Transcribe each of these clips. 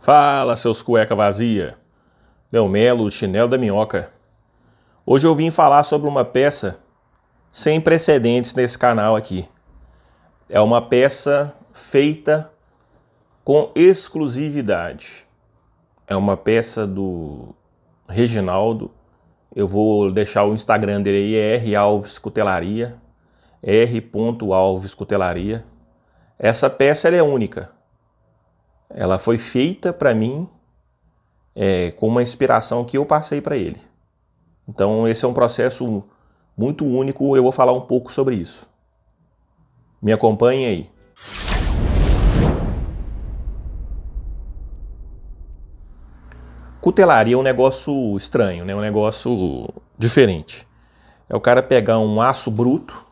Fala, seus cueca vazia. meu Melo, chinelo da minhoca. Hoje eu vim falar sobre uma peça sem precedentes nesse canal aqui. É uma peça feita com exclusividade. É uma peça do Reginaldo. Eu vou deixar o Instagram dele aí, é R Alves Cutelaria. R. Alves Cutelaria. Essa peça é única ela foi feita para mim é, com uma inspiração que eu passei para ele. Então, esse é um processo muito único, eu vou falar um pouco sobre isso. Me acompanhe aí. Cutelaria é um negócio estranho, né? É um negócio diferente. É o cara pegar um aço bruto,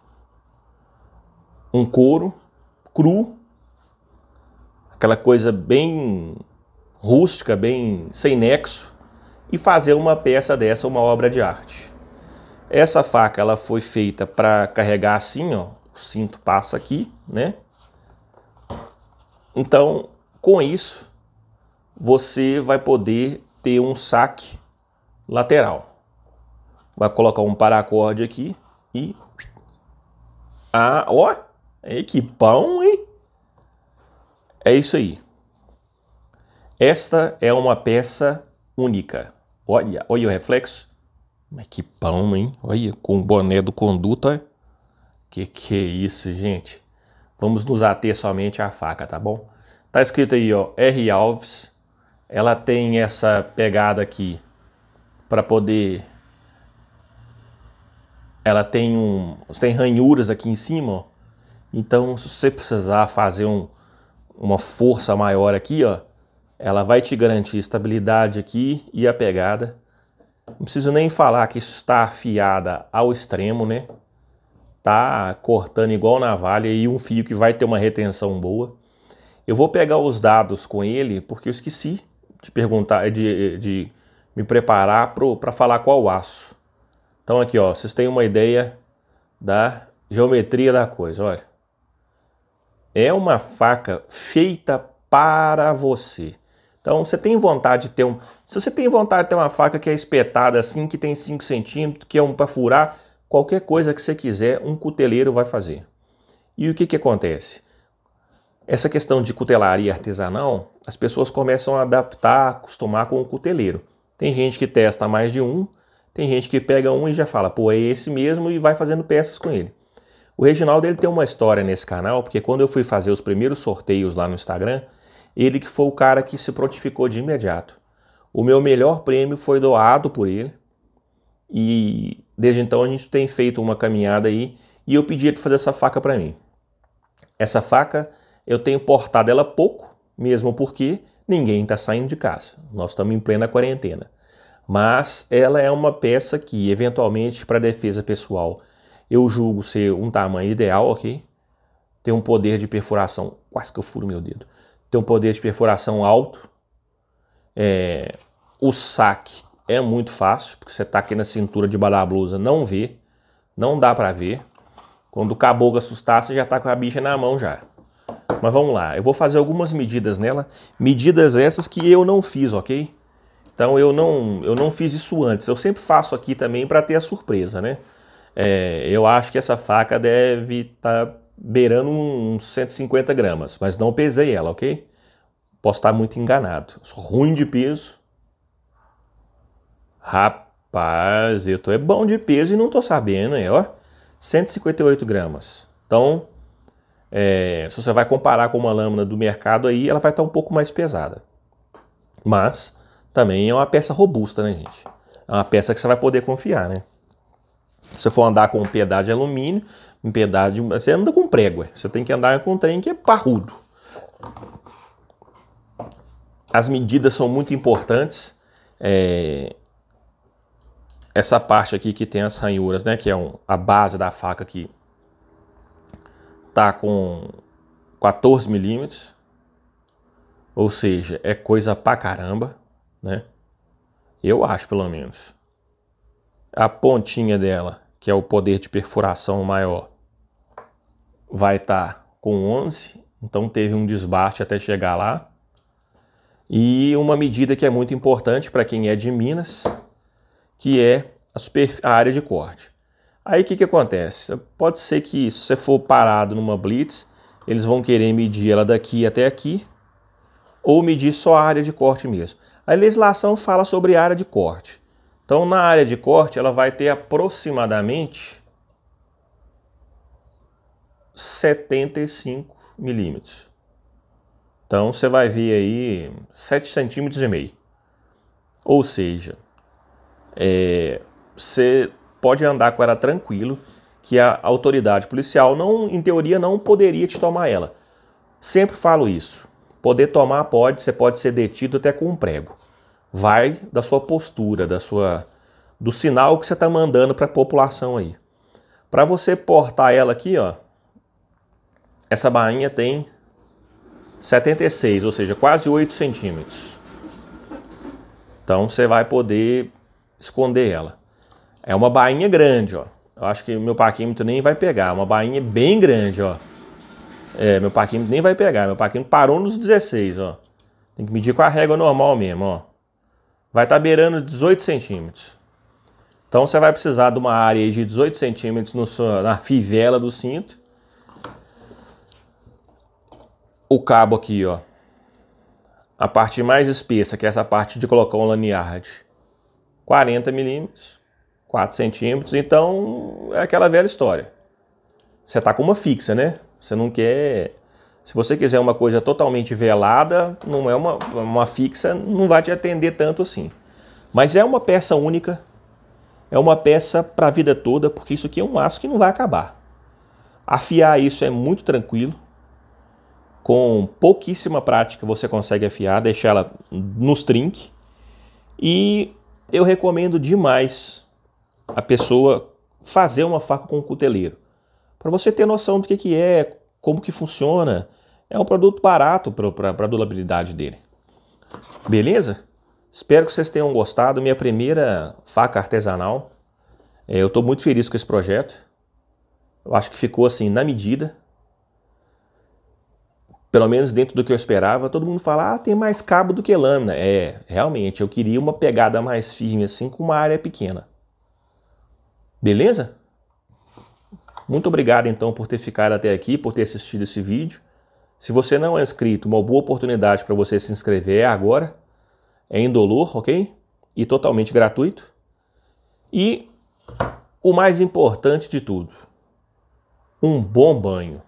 um couro cru aquela coisa bem rústica, bem sem nexo, e fazer uma peça dessa, uma obra de arte. Essa faca ela foi feita para carregar assim, ó, o cinto passa aqui, né? Então, com isso, você vai poder ter um saque lateral. Vai colocar um paracorde aqui e ah, ó, pão, hein? É isso aí. Esta é uma peça única. Olha, olha o reflexo. Mas que pão, hein? Olha, com o boné do conduta. Que que é isso, gente? Vamos nos ater somente à faca, tá bom? Tá escrito aí, ó, R. Alves. Ela tem essa pegada aqui para poder... Ela tem um... Tem ranhuras aqui em cima, ó. Então, se você precisar fazer um uma força maior aqui, ó, ela vai te garantir estabilidade aqui e a pegada. Não preciso nem falar que está afiada ao extremo, né? Tá cortando igual navalha e um fio que vai ter uma retenção boa. Eu vou pegar os dados com ele porque eu esqueci de perguntar, de, de me preparar para falar qual aço. Então aqui, ó, vocês têm uma ideia da geometria da coisa, olha. É uma faca feita para você. Então, você tem vontade de ter um. Se você tem vontade de ter uma faca que é espetada assim, que tem 5 centímetros, que é um para furar, qualquer coisa que você quiser, um cuteleiro vai fazer. E o que, que acontece? Essa questão de cutelaria artesanal, as pessoas começam a adaptar, a acostumar com o cuteleiro. Tem gente que testa mais de um, tem gente que pega um e já fala, pô, é esse mesmo e vai fazendo peças com ele. O Reginaldo ele tem uma história nesse canal, porque quando eu fui fazer os primeiros sorteios lá no Instagram, ele que foi o cara que se prontificou de imediato. O meu melhor prêmio foi doado por ele. E desde então a gente tem feito uma caminhada aí e eu pedi ele fazer essa faca para mim. Essa faca eu tenho portado ela pouco, mesmo porque ninguém está saindo de casa. Nós estamos em plena quarentena. Mas ela é uma peça que eventualmente para defesa pessoal eu julgo ser um tamanho ideal, ok? Tem um poder de perfuração, quase que eu furo meu dedo. Tem um poder de perfuração alto. É, o saque é muito fácil, porque você tá aqui na cintura de da blusa, não vê, não dá para ver. Quando o caboclo assustar, você já tá com a bicha na mão já. Mas vamos lá, eu vou fazer algumas medidas nela, medidas essas que eu não fiz, ok? Então eu não, eu não fiz isso antes, eu sempre faço aqui também para ter a surpresa, né? É, eu acho que essa faca deve estar tá beirando uns 150 gramas, mas não pesei ela, ok? Posso estar tá muito enganado. Ruim de peso. Rapaz, eu tô é bom de peso e não tô sabendo, hein? ó. 158 gramas. Então, é, se você vai comparar com uma lâmina do mercado aí, ela vai estar tá um pouco mais pesada. Mas também é uma peça robusta, né, gente? É uma peça que você vai poder confiar, né? Se você for andar com um pedaço de alumínio, um pedaço de... Você anda com prego, é. você tem que andar com um trem que é parrudo. As medidas são muito importantes. É... Essa parte aqui que tem as ranhuras, né? Que é um, a base da faca aqui. Tá com 14 milímetros. Ou seja, é coisa pra caramba, né? Eu acho, pelo menos a pontinha dela, que é o poder de perfuração maior, vai estar tá com 11, então teve um desbaste até chegar lá. E uma medida que é muito importante para quem é de Minas, que é a, a área de corte. Aí o que, que acontece? Pode ser que se você for parado numa blitz, eles vão querer medir ela daqui até aqui, ou medir só a área de corte mesmo. A legislação fala sobre área de corte. Então, na área de corte, ela vai ter aproximadamente 75 milímetros. Então, você vai ver aí 7 centímetros e meio. Ou seja, é, você pode andar com ela tranquilo, que a autoridade policial, não, em teoria, não poderia te tomar ela. Sempre falo isso. Poder tomar pode, você pode ser detido até com um prego. Vai da sua postura, da sua do sinal que você está mandando para a população aí. Para você portar ela aqui, ó, essa bainha tem 76, ou seja, quase 8 centímetros. Então você vai poder esconder ela. É uma bainha grande, ó. Eu acho que o meu paquímetro nem vai pegar. É uma bainha bem grande, ó. É, meu paquímetro nem vai pegar. Meu paquímetro parou nos 16, ó. Tem que medir com a régua normal mesmo, ó vai estar tá beirando 18 centímetros. Então você vai precisar de uma área de 18 centímetros na fivela do cinto. O cabo aqui, ó. A parte mais espessa, que é essa parte de colocar um lanyard. 40 milímetros, 4 centímetros. Então é aquela velha história. Você tá com uma fixa, né? Você não quer se você quiser uma coisa totalmente velada, não é uma, uma fixa, não vai te atender tanto assim. Mas é uma peça única, é uma peça para a vida toda, porque isso aqui é um aço que não vai acabar. Afiar isso é muito tranquilo. Com pouquíssima prática você consegue afiar, deixar ela nos trinque. E eu recomendo demais a pessoa fazer uma faca com um cuteleiro. Para você ter noção do que, que é, como que funciona. É um produto barato para a durabilidade dele. Beleza? Espero que vocês tenham gostado. Minha primeira faca artesanal. É, eu estou muito feliz com esse projeto. Eu acho que ficou assim, na medida. Pelo menos dentro do que eu esperava. Todo mundo fala, ah, tem mais cabo do que lâmina. É, realmente, eu queria uma pegada mais firme assim, com uma área pequena. Beleza? Muito obrigado então por ter ficado até aqui, por ter assistido esse vídeo. Se você não é inscrito, uma boa oportunidade para você se inscrever é agora. É indolor, ok? E totalmente gratuito. E o mais importante de tudo, um bom banho.